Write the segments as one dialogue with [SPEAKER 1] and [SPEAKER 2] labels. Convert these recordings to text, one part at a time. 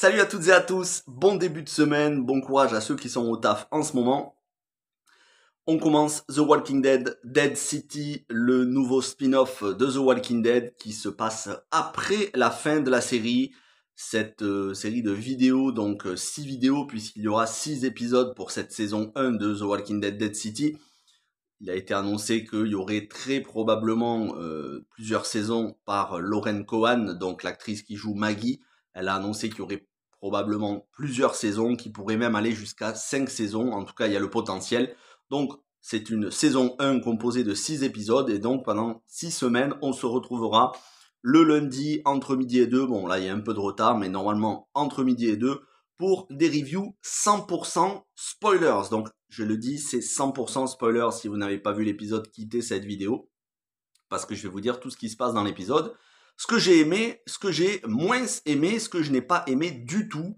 [SPEAKER 1] Salut à toutes et à tous, bon début de semaine, bon courage à ceux qui sont au taf en ce moment. On commence The Walking Dead, Dead City, le nouveau spin-off de The Walking Dead qui se passe après la fin de la série. Cette euh, série de vidéos, donc 6 euh, vidéos puisqu'il y aura 6 épisodes pour cette saison 1 de The Walking Dead Dead City. Il a été annoncé qu'il y aurait très probablement euh, plusieurs saisons par Lauren Cohan, donc l'actrice qui joue Maggie elle a annoncé qu'il y aurait probablement plusieurs saisons, qui pourraient même aller jusqu'à 5 saisons. En tout cas, il y a le potentiel. Donc, c'est une saison 1 composée de 6 épisodes. Et donc, pendant 6 semaines, on se retrouvera le lundi entre midi et 2. Bon, là, il y a un peu de retard, mais normalement, entre midi et 2 pour des reviews 100% spoilers. Donc, je le dis, c'est 100% spoilers si vous n'avez pas vu l'épisode, quittez cette vidéo parce que je vais vous dire tout ce qui se passe dans l'épisode ce que j'ai aimé, ce que j'ai moins aimé, ce que je n'ai pas aimé du tout.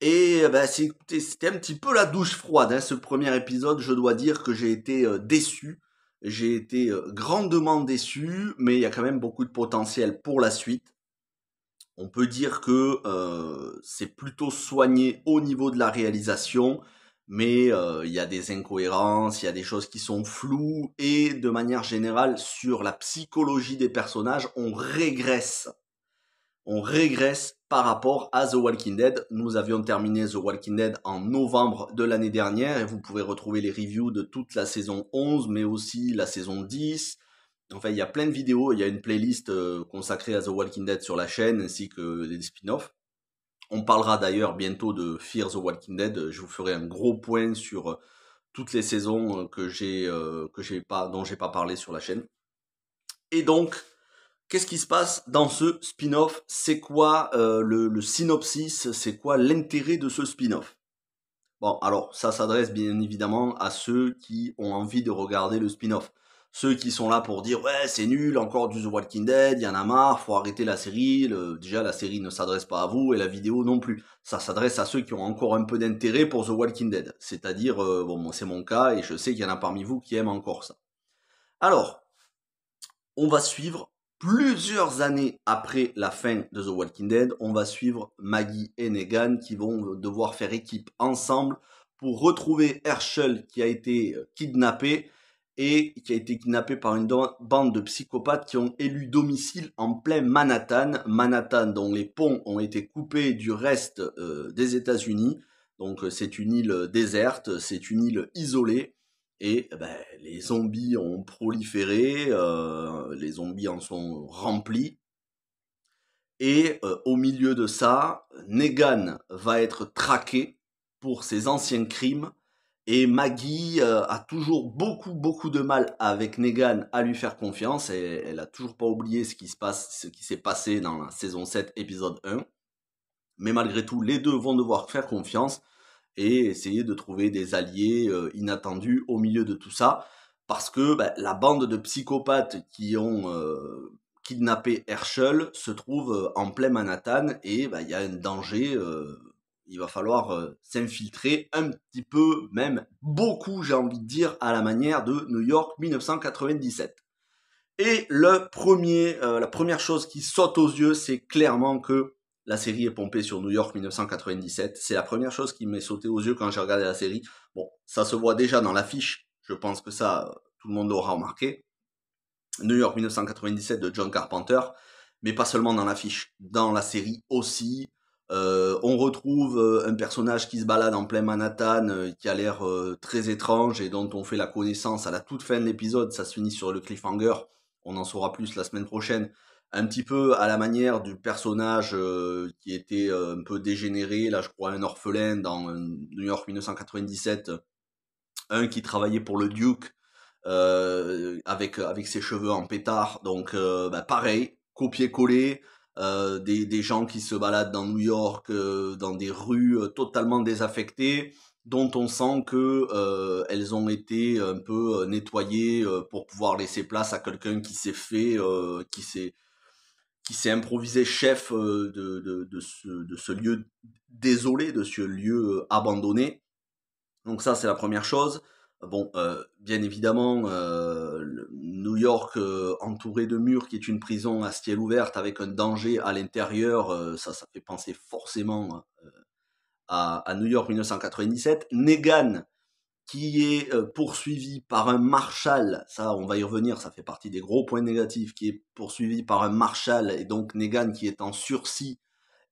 [SPEAKER 1] Et eh ben, c'était un petit peu la douche froide, hein, ce premier épisode. Je dois dire que j'ai été euh, déçu. J'ai été euh, grandement déçu, mais il y a quand même beaucoup de potentiel pour la suite. On peut dire que euh, c'est plutôt soigné au niveau de la réalisation mais euh, il y a des incohérences, il y a des choses qui sont floues, et de manière générale, sur la psychologie des personnages, on régresse. On régresse par rapport à The Walking Dead. Nous avions terminé The Walking Dead en novembre de l'année dernière, et vous pouvez retrouver les reviews de toute la saison 11, mais aussi la saison 10. Enfin, il y a plein de vidéos, il y a une playlist euh, consacrée à The Walking Dead sur la chaîne, ainsi que des spin-offs. On parlera d'ailleurs bientôt de Fear the Walking Dead. Je vous ferai un gros point sur euh, toutes les saisons euh, que j'ai euh, que j'ai pas dont j'ai pas parlé sur la chaîne. Et donc, qu'est-ce qui se passe dans ce spin-off C'est quoi le, synopsis C'est quoi l'intérêt de ce spin-off Bon, alors ça s'adresse bien évidemment à ceux qui ont envie de regarder le spin-off ceux qui sont là pour dire ouais c'est nul, encore du The Walking Dead, il y en a marre, faut arrêter la série, déjà la série ne s'adresse pas à vous et la vidéo non plus. Ça s'adresse à ceux qui ont encore un peu d'intérêt pour The Walking Dead. C'est-à-dire, euh, bon c'est mon cas et je sais qu'il y en a parmi vous qui aiment encore ça. Alors, on va suivre plusieurs années après la fin de The Walking Dead, on va suivre Maggie et Negan qui vont devoir faire équipe ensemble pour retrouver Herschel qui a été euh, kidnappé et qui a été kidnappé par une bande de psychopathes qui ont élu domicile en plein Manhattan. Manhattan dont les ponts ont été coupés du reste euh, des États-Unis. Donc euh, c'est une île euh, déserte, c'est une île isolée. Et eh ben, les zombies ont proliféré, les zombies en sont remplis. Et au milieu de ça, Negan va être traqué pour ses anciens crimes et Maggie euh, a toujours beaucoup, beaucoup de mal avec Negan à lui faire confiance. Et elle a toujours pas oublié ce qui se passe, ce qui s'est passé dans la saison 7, épisode 1. Mais malgré tout, les deux vont devoir faire confiance et essayer de trouver des alliés euh, inattendus au milieu de tout ça. Parce que bah, la bande de psychopathes qui ont euh, kidnappé Herschel se trouve en plein Manhattan et bah, il y a un danger il va falloir euh, s'infiltrer un petit peu, même beaucoup, j'ai envie de dire, à la manière de New York 1997. Et le premier, euh, la première chose qui saute aux yeux, c'est clairement que la série est pompée sur New York 1997. C'est la première chose qui m'est sautée aux yeux quand j'ai regardé la série. Bon, ça se voit déjà dans l'affiche. Je pense que ça, euh, tout le monde l'aura remarqué. New York 1997 de John Carpenter, mais pas seulement dans l'affiche, dans la série aussi. Euh, on retrouve euh, un personnage qui se balade en plein Manhattan, euh, qui a l'air très étrange et dont on fait la connaissance à la toute fin de l'épisode. Ça se finit sur le cliffhanger. On en saura plus la semaine prochaine. Un petit peu à la manière du personnage qui était un peu dégénéré, là je crois un orphelin dans New York 1997, un qui travaillait pour le Duke avec, avec ses cheveux en pétard. Donc bah, pareil, copier-coller. Euh, des, gens qui se baladent dans New York, euh, dans des rues euh, totalement désaffectées, dont on sent que elles ont été un peu nettoyées pour pouvoir laisser place à quelqu'un qui s'est fait, qui s'est improvisé chef de ce lieu désolé, de ce lieu abandonné. Donc ça, c'est la première chose. Bon, euh, bien évidemment, euh, New York euh, entouré de murs, qui est une prison à ciel ouvert avec un danger à l'intérieur, ça, ça fait penser forcément à, à, New York 1997. Negan, qui est poursuivi par un marshal, ça on va y revenir, ça fait partie des gros points négatifs, qui est poursuivi par un marshal, et donc Negan qui est en sursis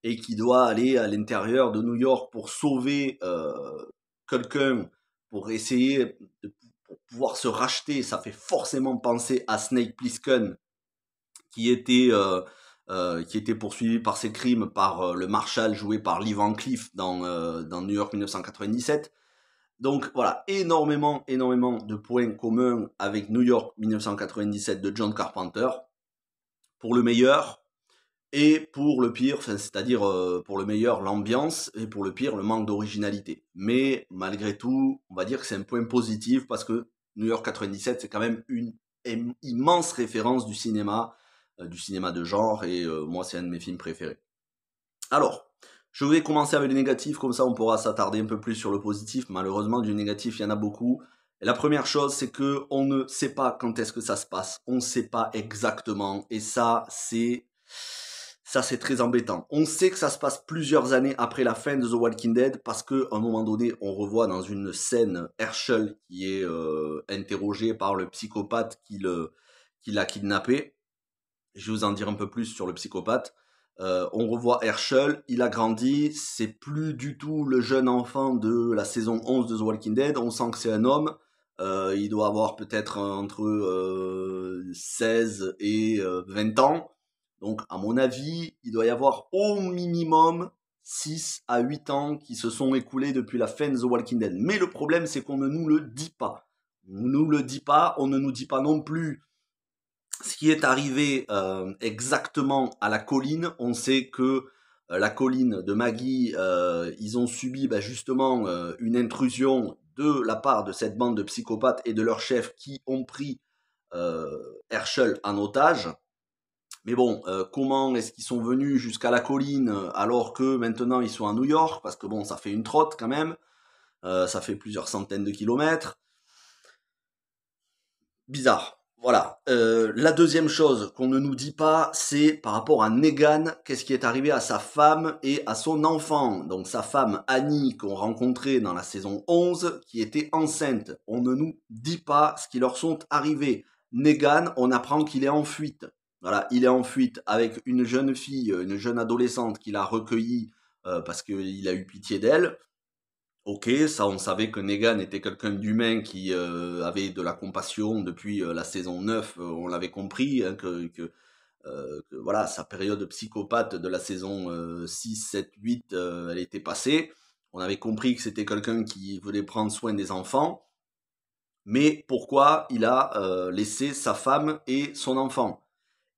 [SPEAKER 1] et qui doit aller à l'intérieur de New York pour sauver quelqu'un pour essayer de pouvoir se racheter. Ça fait forcément penser à Snake Plissken, qui était euh, euh, qui était poursuivi par ses crimes par euh, le Marshal joué par Lee Van Cleef dans, dans New York 1997. Donc voilà, énormément, énormément de points communs avec New York 1997 de John Carpenter, pour le meilleur et pour le pire, c'est-à-dire euh, pour le meilleur l'ambiance et pour le pire le manque d'originalité. Mais malgré tout, on va dire que c'est un point positif parce que New York 97 c'est quand même une immense référence du cinéma, euh, du cinéma de genre et euh, moi c'est un de mes films préférés. Alors, je vais commencer avec le négatif, comme ça on pourra s'attarder un peu plus sur le positif. Malheureusement, du négatif, il y en a beaucoup. la première chose, c'est que on ne sait pas quand est-ce que ça se passe. On ne sait pas exactement. Et ça, c'est ça, c'est très embêtant. On sait que ça se passe plusieurs années après la fin de The Walking Dead parce à un moment donné, on revoit dans une scène Herschel qui est euh, interrogé par le psychopathe qui l'a kidnappé. Je vais vous en dire un peu plus sur le psychopathe. Euh, on revoit Herschel, il a grandi, c'est plus du tout le jeune enfant de la saison 11 de The Walking Dead, on sent que c'est un homme, euh, il doit avoir peut-être entre euh, 16 et 20 euh, ans, donc, à mon avis, il doit y avoir au minimum 6 à 8 ans qui se sont écoulés depuis la fin de The Walking Dead. Mais le problème, c'est qu'on ne nous le dit pas. On ne nous le dit pas, on ne nous dit pas non plus ce qui est arrivé euh, exactement à la colline. On sait que euh, la colline de Maggie, euh, ils ont subi bah, justement une intrusion de la part de cette bande de psychopathes et de leur chef qui ont pris Herschel en otage. Mais bon, euh, comment est-ce qu'ils sont venus jusqu'à la colline euh, alors que maintenant ils sont à New York Parce que bon, ça fait une trotte quand même. Euh, ça fait plusieurs centaines de kilomètres. Bizarre. Voilà. la deuxième chose qu'on ne nous dit pas, c'est par rapport à Negan, qu'est-ce qui est arrivé à sa femme et à son enfant. Donc sa femme Annie qu'on rencontrait dans la saison 11, qui était enceinte. On ne nous dit pas ce qui leur sont arrivés. Negan, on apprend qu'il est en fuite. Voilà, il est en fuite avec une jeune fille, une jeune adolescente qu'il a recueillie euh, parce qu'il a eu pitié d'elle. Ok, ça on savait que Negan était quelqu'un d'humain qui euh, avait de la compassion depuis euh, la saison 9, on l'avait compris, hein, que, voilà, sa période psychopathe de la saison 6, 7, 8, elle était passée. On avait compris que c'était quelqu'un qui voulait prendre soin des enfants. Mais pourquoi il a laissé sa femme et son enfant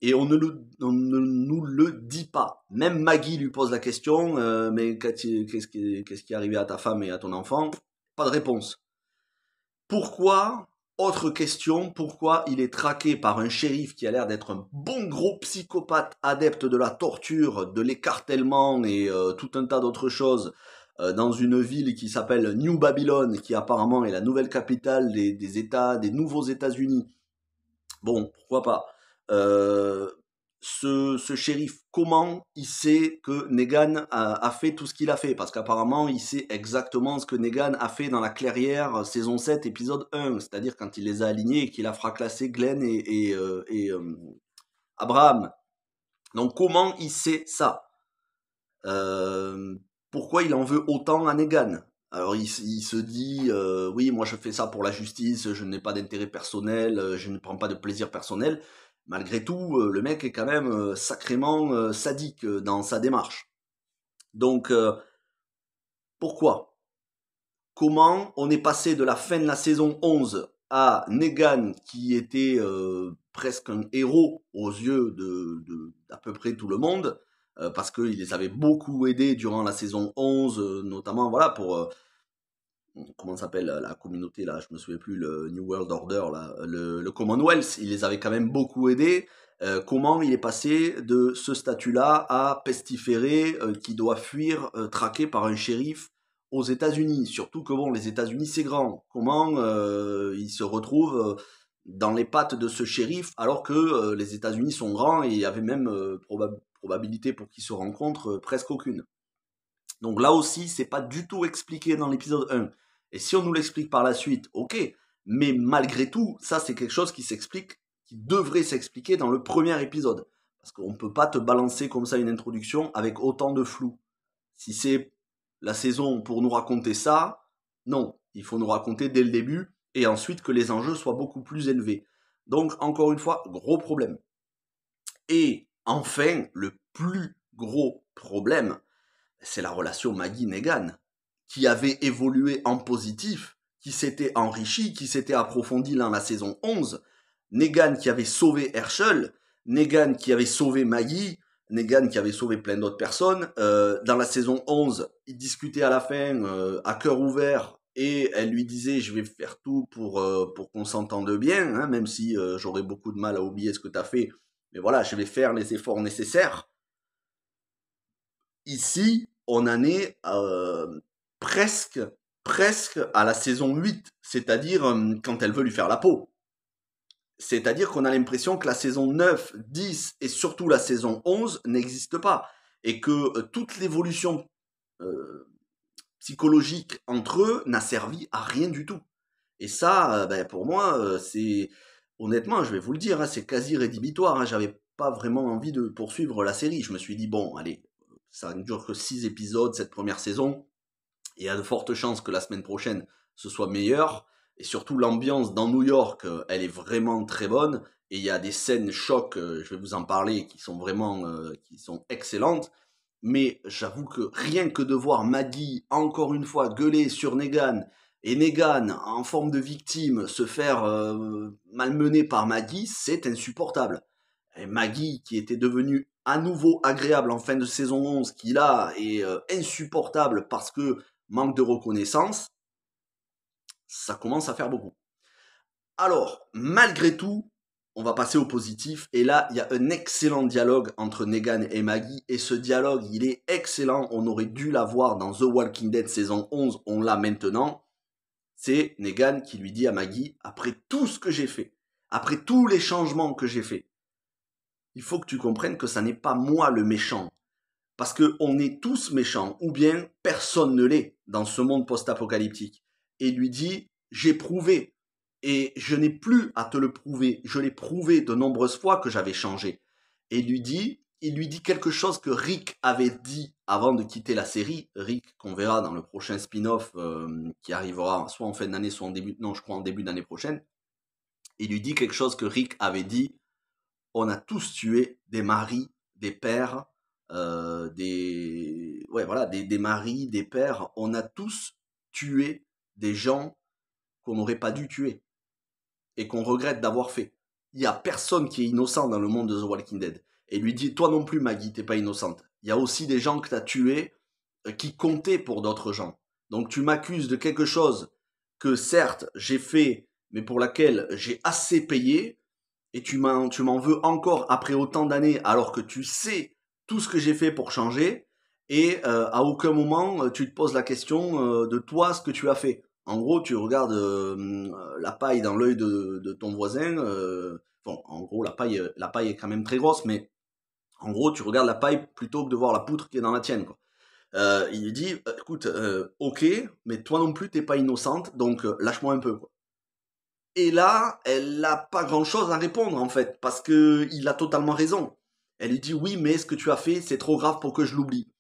[SPEAKER 1] et on ne, nous le dit pas. Même Maggie lui pose la question, euh, mais qu'est-ce qui, est arrivé à ta femme et à ton enfant Pas de réponse. Pourquoi Autre question, pourquoi il est traqué par un shérif qui a l'air d'être un bon gros psychopathe adepte de la torture, de l'écartèlement et euh, tout un tas d'autres choses euh, dans une ville qui s'appelle New Babylon, qui apparemment est la nouvelle capitale des, des États, des nouveaux États-Unis. Bon, pourquoi pas euh, ce, shérif, comment il sait que Negan a, fait tout ce qu'il a fait Parce qu'apparemment, il sait exactement ce que Negan a fait dans la clairière euh, saison 7, épisode 1, c'est-à-dire quand il les a alignés et qu'il a fracassé Glenn et, et, euh, Abraham. Donc comment il sait ça Pourquoi il en veut autant à Negan alors il, se dit oui moi je fais ça pour la justice, je n'ai pas d'intérêt personnel, je ne prends pas de plaisir personnel, malgré tout, euh, le mec est quand même euh, sacrément euh, sadique dans sa démarche. Donc, pourquoi Comment on est passé de la fin de la saison 11 à Negan, qui était presque un héros aux yeux de, peu près tout le monde, parce qu'il les avait beaucoup aidés durant la saison 11, notamment voilà pour comment s'appelle euh, la communauté là, je me souviens plus le New World Order le, Commonwealth, il les avait quand même beaucoup aidés. Euh, comment il est passé de ce statut-là à pestiféré euh, qui doit fuir traqué par un shérif aux États-Unis. Surtout que bon, les États-Unis c'est grand. Comment il se retrouve dans les pattes de ce shérif alors que les États-Unis sont grands et il y avait même probabilité pour qu'ils se rencontrent presque aucune. Donc là aussi, c'est pas du tout expliqué dans l'épisode 1. Et si on nous l'explique par la suite, ok. Mais malgré tout, ça c'est quelque chose qui s'explique, qui devrait s'expliquer dans le premier épisode. Parce qu'on ne peut pas te balancer comme ça une introduction avec autant de flou. Si c'est la saison pour nous raconter ça, non. Il faut nous raconter dès le début et ensuite que les enjeux soient beaucoup plus élevés. Donc, encore une fois, gros problème. Et enfin, le plus gros problème, c'est la relation Maggie-Negan, qui avait évolué en positif, qui s'était enrichi, qui s'était approfondi dans la saison 11, Negan qui avait sauvé Herschel, Negan qui avait sauvé Maggie, Negan qui avait sauvé plein d'autres personnes. Euh, dans la saison 11, ils discutaient à la fin euh, à cœur ouvert et elle lui disait je vais faire tout pour, euh, pour qu'on s'entende bien, hein, même si j'aurais beaucoup de mal à oublier ce que tu as fait. Mais voilà, je vais faire les efforts nécessaires ici, on en est euh, presque, presque à la saison 8, c'est-à-dire euh, quand elle veut lui faire la peau. C'est-à-dire qu'on a l'impression que la saison 9, 10 et surtout la saison 11 n'existent pas et que euh, toute l'évolution psychologique entre eux n'a servi à rien du tout. Et ça, ben, pour moi, c'est honnêtement, je vais vous le dire, hein, c'est quasi rédhibitoire. Hein. J'avais pas vraiment envie de poursuivre la série. Je me suis dit bon, allez, ça ne dure que 6 épisodes cette première saison, et il y a de fortes chances que la semaine prochaine ce soit meilleur, et surtout l'ambiance dans New York, euh, elle est vraiment très bonne, et il y a des scènes choc euh, je vais vous en parler, qui sont vraiment euh, qui sont excellentes, mais j'avoue que rien que de voir Maggie encore une fois gueuler sur Negan, et Negan en forme de victime se faire malmener par Maggie, c'est insupportable. Et Maggie, qui était devenue à nouveau agréable en fin de saison 11 qui là est insupportable parce que manque de reconnaissance, ça commence à faire beaucoup. Alors, malgré tout, on va passer au positif. Et là, il y a un excellent dialogue entre Negan et Maggie. Et ce dialogue, il est excellent. On aurait dû l'avoir dans The Walking Dead saison 11. On l'a maintenant. C'est Negan qui lui dit à Maggie, après tout ce que j'ai fait, après tous les changements que j'ai fait, il faut que tu comprennes que ça n'est pas moi le méchant. Parce qu'on est tous méchants, ou bien personne ne l'est dans ce monde post-apocalyptique. Et lui dit, j'ai prouvé, et je n'ai plus à te le prouver, je l'ai prouvé de nombreuses fois que j'avais changé. Et lui dit, il lui dit quelque chose que Rick avait dit avant de quitter la série, Rick qu'on verra dans le prochain spin-off euh, qui arrivera soit en fin d'année, soit en début, non je crois en début d'année prochaine, il lui dit quelque chose que Rick avait dit on a tous tué des maris, des pères, euh, des ouais voilà, des, maris, des pères. On a tous tué des gens qu'on n'aurait pas dû tuer et qu'on regrette d'avoir fait. Il n'y a personne qui est innocent dans le monde de The Walking Dead. Et lui dit, toi non plus, Maggie, t'es pas innocente. Il y a aussi des gens que tu as tués euh, qui comptaient pour d'autres gens. Donc tu m'accuses de quelque chose que certes j'ai fait, mais pour laquelle j'ai assez payé, et tu m'en, veux encore après autant d'années alors que tu sais tout ce que j'ai fait pour changer et euh, à aucun moment euh, tu te poses la question euh, de toi ce que tu as fait. En gros, tu regardes la paille dans l'œil de, ton voisin. en gros, la paille, la paille est quand même très grosse, mais en gros, tu regardes la paille plutôt que de voir la poutre qui est dans la tienne. il dit, écoute, ok, mais toi non plus, t'es pas innocente, donc lâche-moi un peu. Et là, elle n'a pas grand-chose à répondre en fait, parce qu'il a totalement raison. Elle lui dit oui, mais ce que tu as fait, c'est trop grave pour que je l'oublie.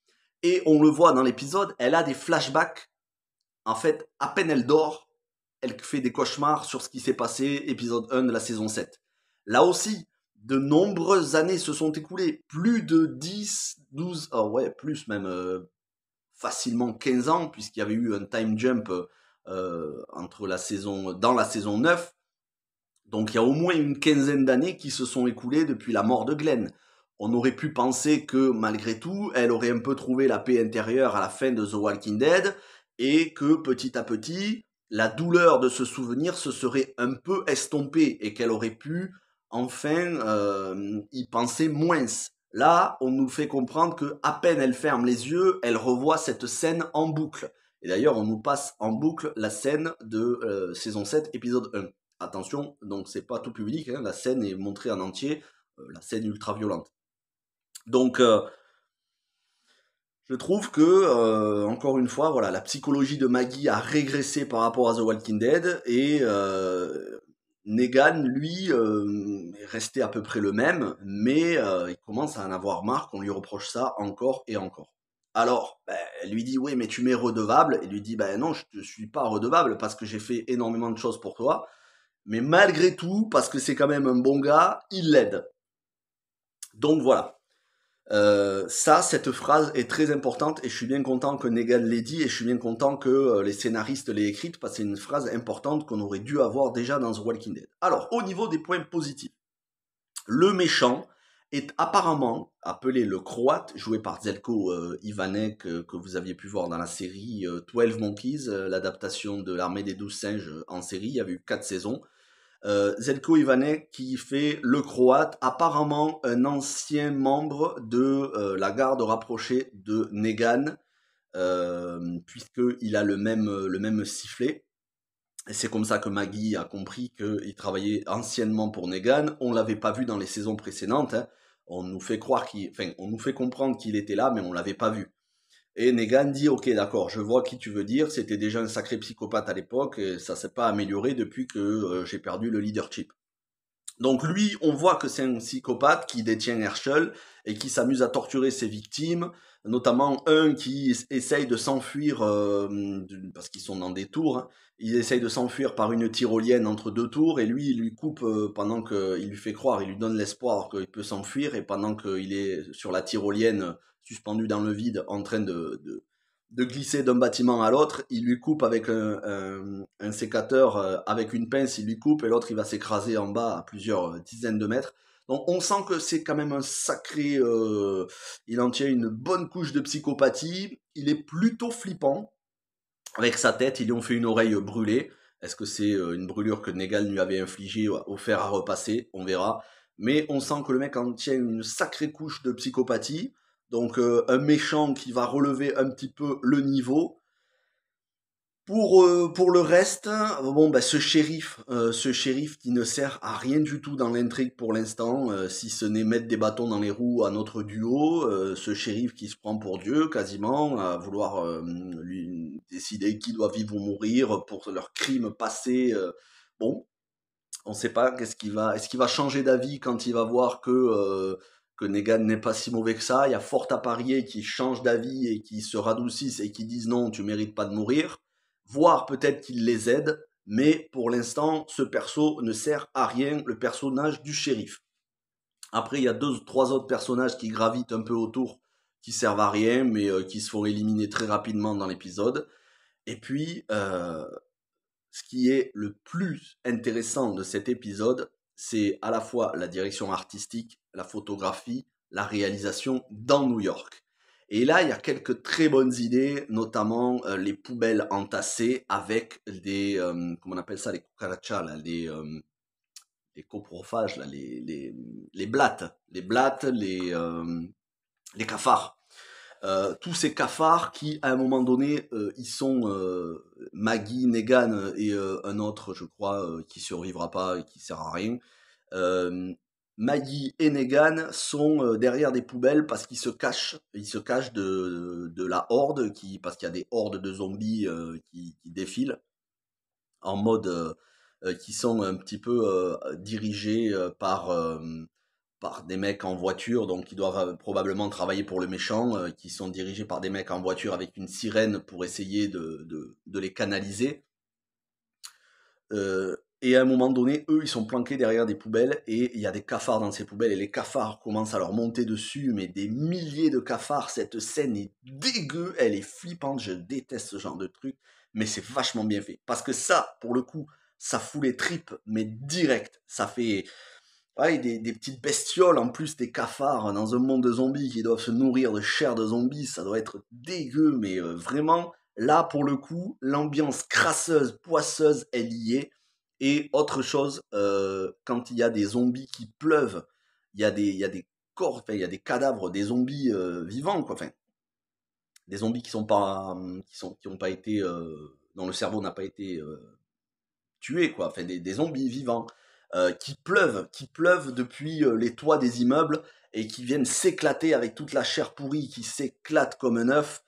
[SPEAKER 1] Et on le voit dans l'épisode, elle a des flashbacks. En fait, à peine elle dort, elle fait des cauchemars sur ce qui s'est passé, épisode 1 de la saison 7. Là aussi, de nombreuses années se sont écoulées, plus de 10, 12, oh ouais, plus même, euh, facilement 15 ans, puisqu'il y avait eu un time jump euh, euh, entre la dans la saison 9. Donc il y a au moins une quinzaine d'années qui se sont écoulées depuis la mort de Glenn. On aurait pu penser que malgré tout, elle aurait un peu trouvé la paix intérieure à la fin de The Walking Dead et que petit à petit, la douleur de ce souvenir se serait un peu estompée et qu'elle aurait pu enfin euh, y penser moins. Là, on nous fait comprendre que à peine elle ferme les yeux, elle revoit cette scène en boucle. Et d'ailleurs, on nous passe en boucle la scène de euh, saison 7, épisode 1. Attention, donc c'est pas tout public, hein, la scène est montrée en entier, euh, la scène ultra violente. Donc, euh, je trouve que, encore une fois, voilà, la psychologie de Maggie a régressé par rapport à The Walking Dead et Negan, lui, est resté à peu près le même, mais il commence à en avoir marre On lui reproche ça encore et encore. Alors, bah, elle lui dit, oui, mais tu m'es redevable. Il lui dit, bah, non, je ne suis pas redevable parce que j'ai fait énormément de choses pour toi. Mais malgré tout, parce que c'est quand même un bon gars, il l'aide. Donc voilà. Euh, ça, cette phrase est très importante et je suis bien content que Negan l'ait dit et je suis bien content que euh, les scénaristes l'aient écrite parce que c'est une phrase importante qu'on aurait dû avoir déjà dans The Walking Dead. Alors, au niveau des points positifs, le méchant, est apparemment appelé le Croate, joué par Zelko euh, Ivanek, euh, que vous aviez pu voir dans la série 12 euh, Monkeys, l'adaptation de l'armée des douze singes en série. Il y a eu quatre saisons. Zelko Ivanek qui fait le Croate, apparemment un ancien membre de la garde rapprochée de Negan, puisqu'il a le même, le même sifflet c'est comme ça que Maggie a compris qu'il travaillait anciennement pour Negan. On ne l'avait pas vu dans les saisons précédentes. Hein. On nous fait croire qu'il, on nous fait comprendre qu'il était là, mais on ne l'avait pas vu. Et Negan dit, ok, d'accord, je vois qui tu veux dire. C'était déjà un sacré psychopathe à l'époque. Et ça s'est pas amélioré depuis que euh, j'ai perdu le leadership. Donc lui, on voit que c'est un psychopathe qui détient Herschel et qui s'amuse à torturer ses victimes, notamment un qui essaye de s'enfuir, euh, parce qu'ils sont dans des tours, hein. il essaye de s'enfuir par une tyrolienne entre deux tours, et lui, il lui coupe euh, pendant pendant qu'il lui fait croire, il lui donne l'espoir qu'il peut s'enfuir, et pendant qu'il est sur la tyrolienne, suspendu dans le vide, en train de, glisser d'un bâtiment à l'autre, il lui coupe avec un, sécateur, euh, avec une pince, il lui coupe, et l'autre, il va s'écraser en bas à plusieurs dizaines de mètres. Donc on sent que c'est quand même un sacré... Euh, il en tient une bonne couche de psychopathie. Il est plutôt flippant. Avec sa tête, ils lui ont fait une oreille brûlée. Est-ce que c'est euh, une brûlure que Negal lui avait infligée, euh, au fer à repasser On verra. Mais on sent que le mec en tient une sacrée couche de psychopathie. Donc un méchant qui va relever un petit peu le niveau pour, euh, pour le reste, bon bah ce shérif, euh, ce shérif qui ne sert à rien du tout dans l'intrigue pour l'instant, euh, si ce n'est mettre des bâtons dans les roues à notre duo, ce shérif qui se prend pour Dieu quasiment, à vouloir lui décider qui doit vivre ou mourir pour leurs crimes passés. bon, on ne sait pas qu'est-ce qu'il va, est-ce qu'il va changer d'avis quand il va voir que que Negan n'est pas si mauvais que ça. Il y a fort à parier qu'il change d'avis et qu'il se radoucissent et qu'il dise non, tu mérites pas de mourir voire peut-être qu'il les aide, mais pour l'instant, ce perso ne sert à rien, le personnage du shérif. Après, il y a deux ou trois autres personnages qui gravitent un peu autour, qui servent à rien, mais euh, qui se font éliminer très rapidement dans l'épisode. Et puis, euh, ce qui est le plus intéressant de cet épisode, c'est à la fois la direction artistique, la photographie, la réalisation dans New York. Et là, il y a quelques très bonnes idées, notamment euh, les poubelles entassées avec des, euh, comment on appelle ça, les cucarachas, euh, les, coprophages, les, les blattes, les blattes, les, cafards. tous ces cafards qui, à un moment donné, ils sont Maggie, Negan et un autre, je crois, qui survivra pas et qui sert à rien. Maggie et Negan sont euh, derrière des poubelles parce qu'ils se cachent. Ils se cachent de, la horde, qui, parce qu'il y a des hordes de zombies euh, qui, défilent en mode euh, qui sont un petit peu dirigés par par des mecs en voiture, donc qui doivent probablement travailler pour le méchant, qui sont dirigés par des mecs en voiture avec une sirène pour essayer de, les canaliser. Et à un moment donné, eux, ils sont planqués derrière des poubelles et il y a des cafards dans ces poubelles et les cafards commencent à leur monter dessus, mais des milliers de cafards. Cette scène est dégueu, elle est flippante, je déteste ce genre de truc, mais c'est vachement bien fait. Parce que ça, pour le coup, ça fout les tripes, mais direct. Ça fait des, petites bestioles, en plus des cafards dans un monde de zombies qui doivent se nourrir de chair de zombies. Ça doit être dégueu, mais euh, vraiment, là, pour le coup, l'ambiance crasseuse, poisseuse, elle y est et autre chose, euh, quand il y a des zombies qui pleuvent, il y a des, des corps, il y a des cadavres, des zombies euh, vivants, quoi. Enfin, des zombies qui sont pas, hum, qui sont, qui ont pas été, euh, dont le cerveau n'a pas été tué, quoi. Enfin, des, des zombies vivants qui pleuvent, qui pleuvent depuis les toits des immeubles et qui viennent s'éclater avec toute la chair pourrie qui s'éclate comme un œuf.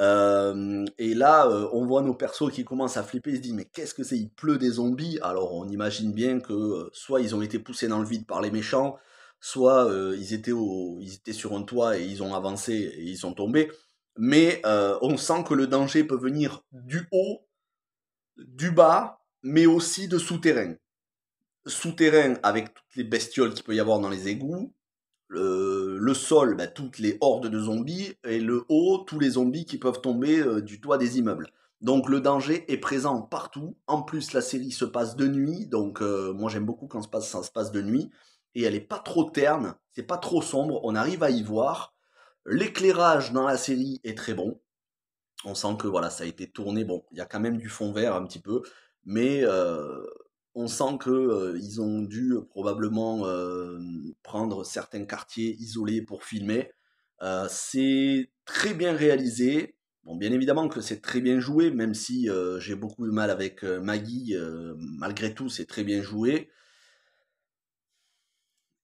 [SPEAKER 1] Euh, et là, euh, on voit nos persos qui commencent à flipper, ils se disent mais qu'est-ce que c'est Il pleut des zombies. Alors on imagine bien que euh, soit ils ont été poussés dans le vide par les méchants, soit ils étaient ils étaient sur un toit et ils ont avancé et ils sont tombés. Mais on sent que le danger peut venir du haut, du bas, mais aussi de souterrain. Souterrain avec toutes les bestioles qu'il peut y avoir dans les égouts, le sol, bah, toutes les hordes de zombies, et le haut, tous les zombies qui peuvent tomber euh, du toit des immeubles. Donc le danger est présent partout. En plus, la série se passe de nuit, donc euh, moi j'aime beaucoup quand ça se, passe, ça se passe de nuit. Et elle n'est pas trop terne, c'est pas trop sombre, on arrive à y voir. L'éclairage dans la série est très bon. On sent que voilà, ça a été tourné. Bon, il y a quand même du fond vert un petit peu, mais euh, on sent que euh, ils ont dû euh, probablement euh, prendre certains quartiers isolés pour filmer. c'est très bien réalisé. Bon, bien évidemment que c'est très bien joué, même si j'ai beaucoup de mal avec Maggie. malgré tout, c'est très bien joué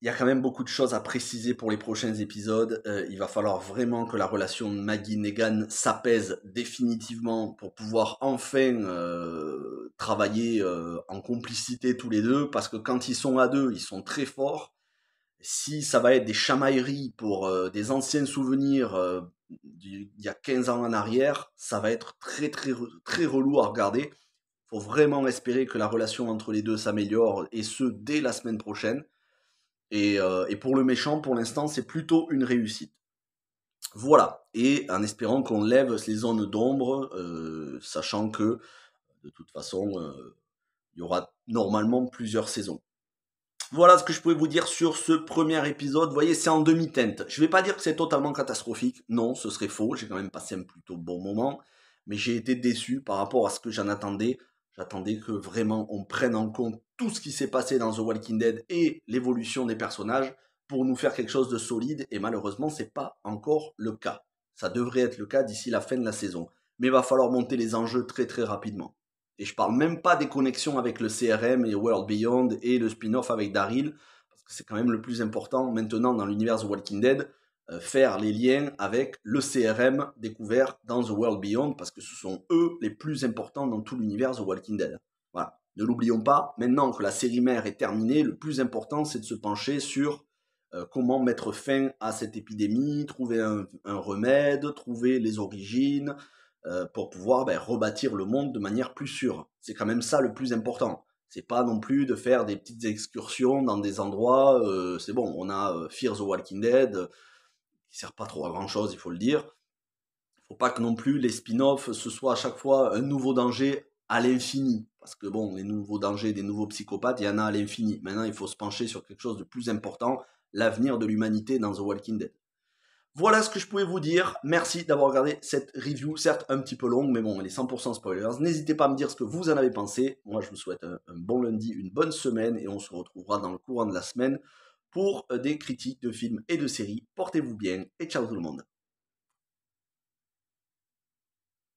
[SPEAKER 1] il y a quand même beaucoup de choses à préciser pour les prochains épisodes. Euh, il va falloir vraiment que la relation Maggie-Negan s'apaise définitivement pour pouvoir enfin euh, travailler euh, en complicité tous les deux, parce que quand ils sont à deux, ils sont très forts. Si ça va être des chamailleries pour des anciens souvenirs d'il y a 15 ans en arrière, ça va être très très très relou à regarder. Faut vraiment espérer que la relation entre les deux s'améliore et ce dès la semaine prochaine. Euh, et, pour le méchant, pour l'instant, c'est plutôt une réussite. Voilà. Et en espérant qu'on lève les zones d'ombre, euh, sachant que, de toute façon, euh, il y aura normalement plusieurs saisons. Voilà ce que je pouvais vous dire sur ce premier épisode. Vous voyez, c'est en demi-teinte. Je ne vais pas dire que c'est totalement catastrophique. Non, ce serait faux. J'ai quand même passé un plutôt bon moment. Mais j'ai été déçu par rapport à ce que j'en attendais. J'attendais que vraiment on prenne en compte tout ce qui s'est passé dans The Walking Dead et l'évolution des personnages pour nous faire quelque chose de solide et malheureusement c'est pas encore le cas. Ça devrait être le cas d'ici la fin de la saison, mais il va falloir monter les enjeux très très rapidement. Et je parle même pas des connexions avec le CRM et World Beyond et le spin-off avec Daryl, parce que c'est quand même le plus important maintenant dans l'univers The Walking Dead, euh, faire les liens avec le CRM découvert dans The World Beyond, parce que ce sont eux les plus importants dans tout l'univers The Walking Dead. Ne l'oublions pas, maintenant que la série mère est terminée, le plus important c'est de se pencher sur euh, comment mettre fin à cette épidémie, trouver un, remède, trouver les origines, euh, pour pouvoir ben, rebâtir le monde de manière plus sûre. C'est quand même ça le plus important. C'est pas non plus de faire des petites excursions dans des endroits. Euh, c'est bon, on a Fear the Walking Dead, qui sert pas trop à grand chose, il faut le dire. Faut pas que non plus les spin-offs ce soit à chaque fois un nouveau danger à l'infini. Parce que bon, les nouveaux dangers, des nouveaux psychopathes, il y en a à l'infini. Maintenant, il faut se pencher sur quelque chose de plus important, l'avenir de l'humanité dans The Walking Dead. Voilà ce que je pouvais vous dire. Merci d'avoir regardé cette review, certes un petit peu longue, mais bon, elle est 100% spoilers. N'hésitez pas à me dire ce que vous en avez pensé. Moi, je vous souhaite un, un, bon lundi, une bonne semaine, et on se retrouvera dans le courant de la semaine pour euh, des critiques de films et de séries. Portez-vous bien, et ciao tout le monde.